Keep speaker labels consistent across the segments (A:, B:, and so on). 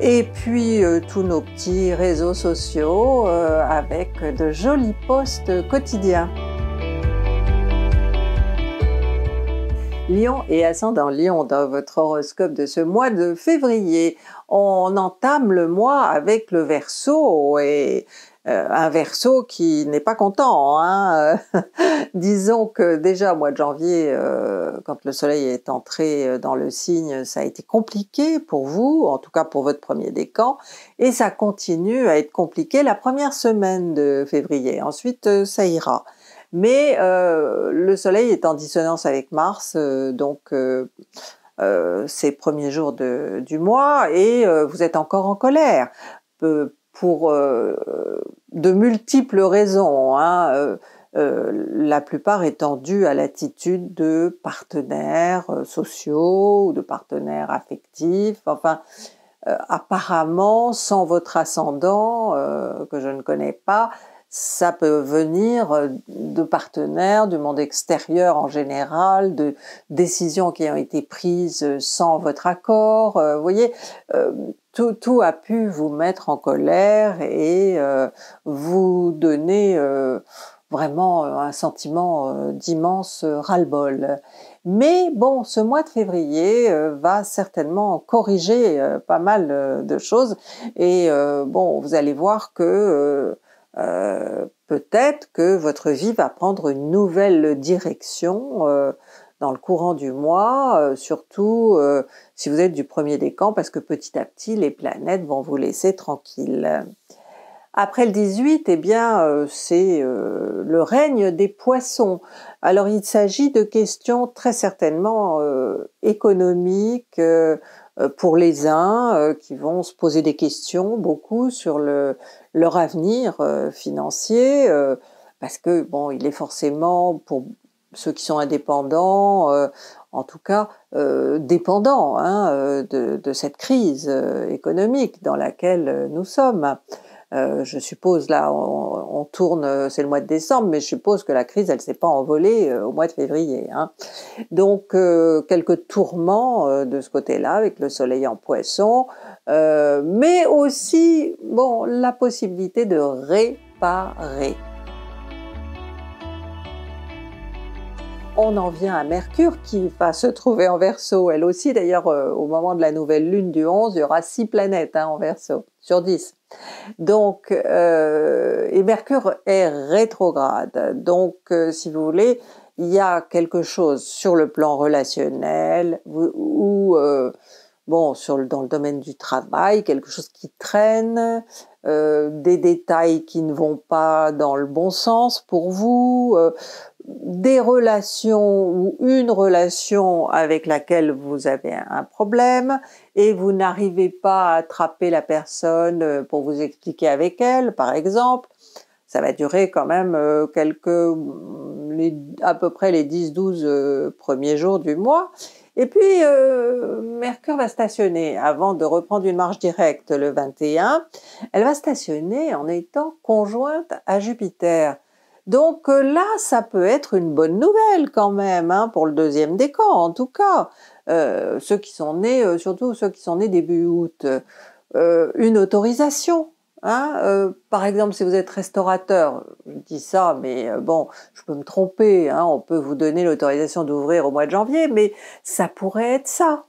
A: et puis euh, tous nos petits réseaux sociaux euh, avec de jolis posts quotidiens. Lyon et ascendant Lyon, dans votre horoscope de ce mois de février. On entame le mois avec le Verseau et euh, un verso qui n'est pas content. Hein, euh. Disons que déjà au mois de janvier, euh, quand le soleil est entré dans le signe, ça a été compliqué pour vous, en tout cas pour votre premier décan, et ça continue à être compliqué la première semaine de février. Ensuite, ça ira. Mais le soleil est en dissonance avec Mars, donc ces premiers jours de, du mois, et vous êtes encore en colère pour euh, de multiples raisons, hein, euh, euh, la plupart étant due à l'attitude de partenaires sociaux ou de partenaires affectifs. Enfin, apparemment, sans votre ascendant, que je ne connais pas, ça peut venir de partenaires, du monde extérieur en général, de décisions qui ont été prises sans votre accord. Vous voyez, tout, a pu vous mettre en colère et euh, vous donner euh, vraiment euh, un sentiment d'immense ras-le-bol. Mais bon, ce mois de février va certainement corriger pas mal de choses et bon, vous allez voir que peut-être que votre vie va prendre une nouvelle direction dans le courant du mois, euh, surtout euh, si vous êtes du premier décan, parce que petit à petit, les planètes vont vous laisser tranquille. Après le 18, et eh bien, euh, c'est le règne des poissons. Alors, il s'agit de questions très certainement économiques pour les uns, qui vont se poser des questions beaucoup sur leur avenir financier parce que bon, il est forcément pour ceux qui sont indépendants, euh, en tout cas euh, dépendants hein, euh, de, cette crise économique dans laquelle nous sommes. je suppose là, on, tourne, c'est le mois de décembre, mais je suppose que la crise, elle s'est pas envolée au mois de février. Hein. Donc quelques tourments de ce côté-là, avec le soleil en poisson, mais aussi bon la possibilité de réparer. on en vient à Mercure qui va se trouver en verso. Elle aussi, d'ailleurs, euh, au moment de la nouvelle lune du 11, il y aura six planètes hein, en verso sur 10. Donc, euh, et Mercure est rétrograde. Donc, euh, si vous voulez, il y a quelque chose sur le plan relationnel ou, bon, sur dans le domaine du travail, quelque chose qui traîne, des détails qui ne vont pas dans le bon sens pour vous, des relations ou une relation avec laquelle vous avez un problème et vous n'arrivez pas à attraper la personne euh, pour vous expliquer avec elle, par exemple, ça va durer quand même euh, quelques, mm, à peu près les 10-12 euh, premiers jours du mois. Et puis, Mercure va stationner, avant de reprendre une marche directe le 21, elle va stationner en étant conjointe à Jupiter. Donc euh, là, ça peut être une bonne nouvelle quand même, hein, pour le deuxième décan en tout cas, euh, ceux qui sont nés, euh, surtout ceux qui sont nés début août, une autorisation. Hein. par exemple, si vous êtes restaurateur, je dis ça, mais bon, je peux me tromper, hein, on peut vous donner l'autorisation d'ouvrir au mois de janvier, mais ça pourrait être ça.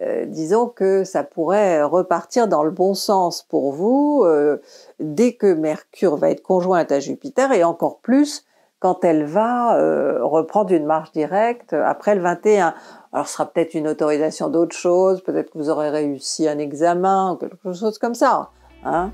A: Euh, disons que ça pourrait repartir dans le bon sens pour vous euh, dès que Mercure va être conjointe à Jupiter et encore plus quand elle va euh, reprendre une marche directe après le 21. Alors ce sera peut-être une autorisation d'autre chose, peut-être que vous aurez réussi un examen, quelque chose comme ça. Hein.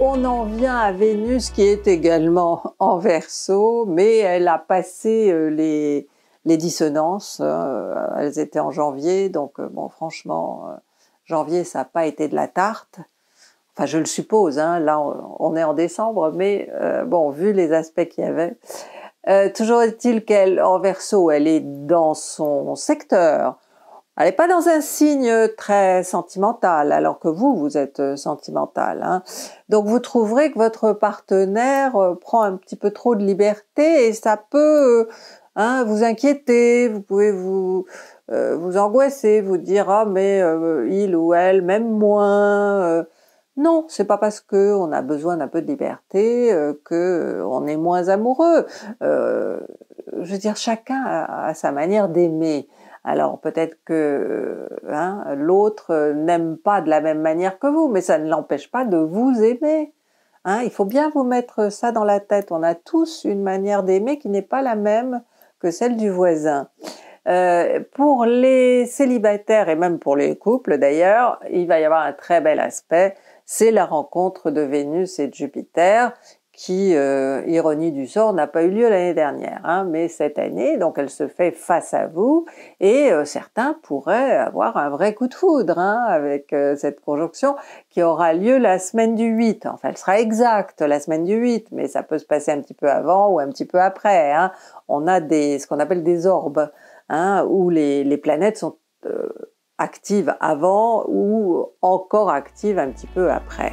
A: On en vient à Vénus qui est également en verso, mais elle a passé les, les dissonances, euh, elles étaient en janvier, donc euh, bon, franchement, euh, janvier, ça n'a pas été de la tarte. Enfin, je le suppose, hein, là, on est en décembre, mais bon, vu les aspects qu'il y avait. toujours est-il qu'elle, en verso, elle est dans son secteur. Elle n'est pas dans un signe très sentimental, alors que vous, vous êtes sentimental. Hein. Donc vous trouverez que votre partenaire prend un petit peu trop de liberté et ça peut Hein, vous inquiétez, vous pouvez vous euh, vous angoisser, vous dire ah mais euh, il ou elle m'aime moins. Euh. non, c'est pas parce que on a besoin d'un peu de liberté que on est moins amoureux. je veux dire, chacun a, sa manière d'aimer. Alors peut-être que hein, l'autre n'aime pas de la même manière que vous, mais ça ne l'empêche pas de vous aimer. Hein, il faut bien vous mettre ça dans la tête. On a tous une manière d'aimer qui n'est pas la même que celle du voisin. Euh, pour les célibataires et même pour les couples d'ailleurs, il va y avoir un très bel aspect, c'est la rencontre de Vénus et de Jupiter qui, euh, ironie du sort, n'a pas eu lieu l'année dernière, hein. mais cette année, donc elle se fait face à vous, et euh, certains pourraient avoir un vrai coup de foudre hein, avec euh, cette conjonction qui aura lieu la semaine du 8. Enfin, elle sera exacte la semaine du 8, mais ça peut se passer un petit peu avant ou un petit peu après. Hein. On a ce qu'on appelle des orbes, où les, planètes sont actives avant ou encore actives un petit peu après.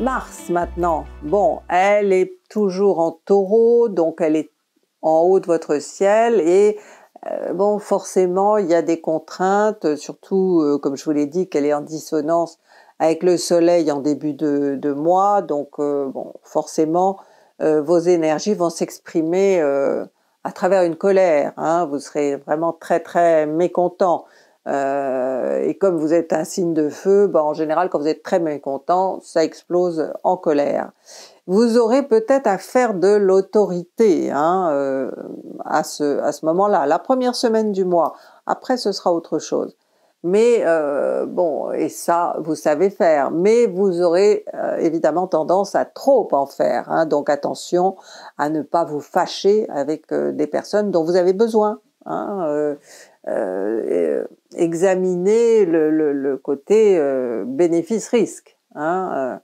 A: Mars maintenant, bon, elle est toujours en taureau, donc elle est en haut de votre ciel et euh, bon, forcément, il y a des contraintes, surtout, euh, comme je vous l'ai dit, qu'elle est en dissonance avec le soleil en début de, mois, donc euh, bon, forcément, vos énergies vont s'exprimer à travers une colère, hein. vous serez vraiment très très mécontent. Euh, et comme vous êtes un signe de feu, ben, en général, quand vous êtes très mécontent, ça explose en colère. Vous aurez peut-être à faire de l'autorité hein, euh, à ce, à ce moment-là, la première semaine du mois. Après, ce sera autre chose. Mais euh, bon, et ça, vous savez faire. Mais vous aurez évidemment tendance à trop en faire. Hein, donc attention à ne pas vous fâcher avec des personnes dont vous avez besoin. Hein, examiner le, côté euh, bénéfice-risque. Hein, euh.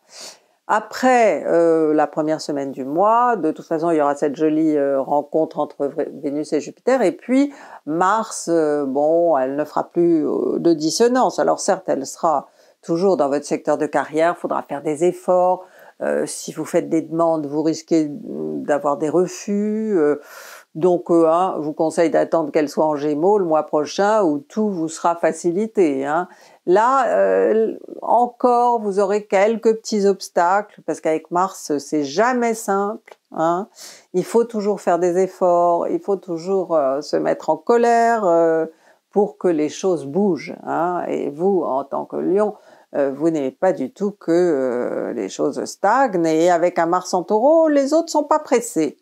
A: Après euh, la première semaine du mois, de toute façon, il y aura cette jolie rencontre entre Vénus et Jupiter. Et puis, Mars, bon, elle ne fera plus de dissonance. Alors certes, elle sera toujours dans votre secteur de carrière, il faudra faire des efforts. si vous faites des demandes, vous risquez mm, d'avoir des refus donc, euh, hein, je vous conseille d'attendre qu'elle soit en Gémeaux le mois prochain où tout vous sera facilité. Hein. Là, euh, encore, vous aurez quelques petits obstacles parce qu'avec Mars, c'est jamais simple. Hein. Il faut toujours faire des efforts, il faut toujours euh, se mettre en colère pour que les choses bougent. Hein. Et vous, en tant que Lion, vous n'aimez pas du tout que les choses stagnent. Et avec un Mars en Taureau, les autres sont pas pressés.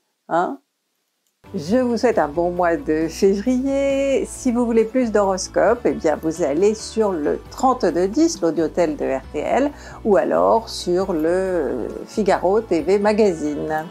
A: Je vous souhaite un bon mois de février. Si vous voulez plus d'horoscopes, eh bien vous allez sur le 3210, l'audiotel de RTL, ou alors sur le Figaro TV Magazine.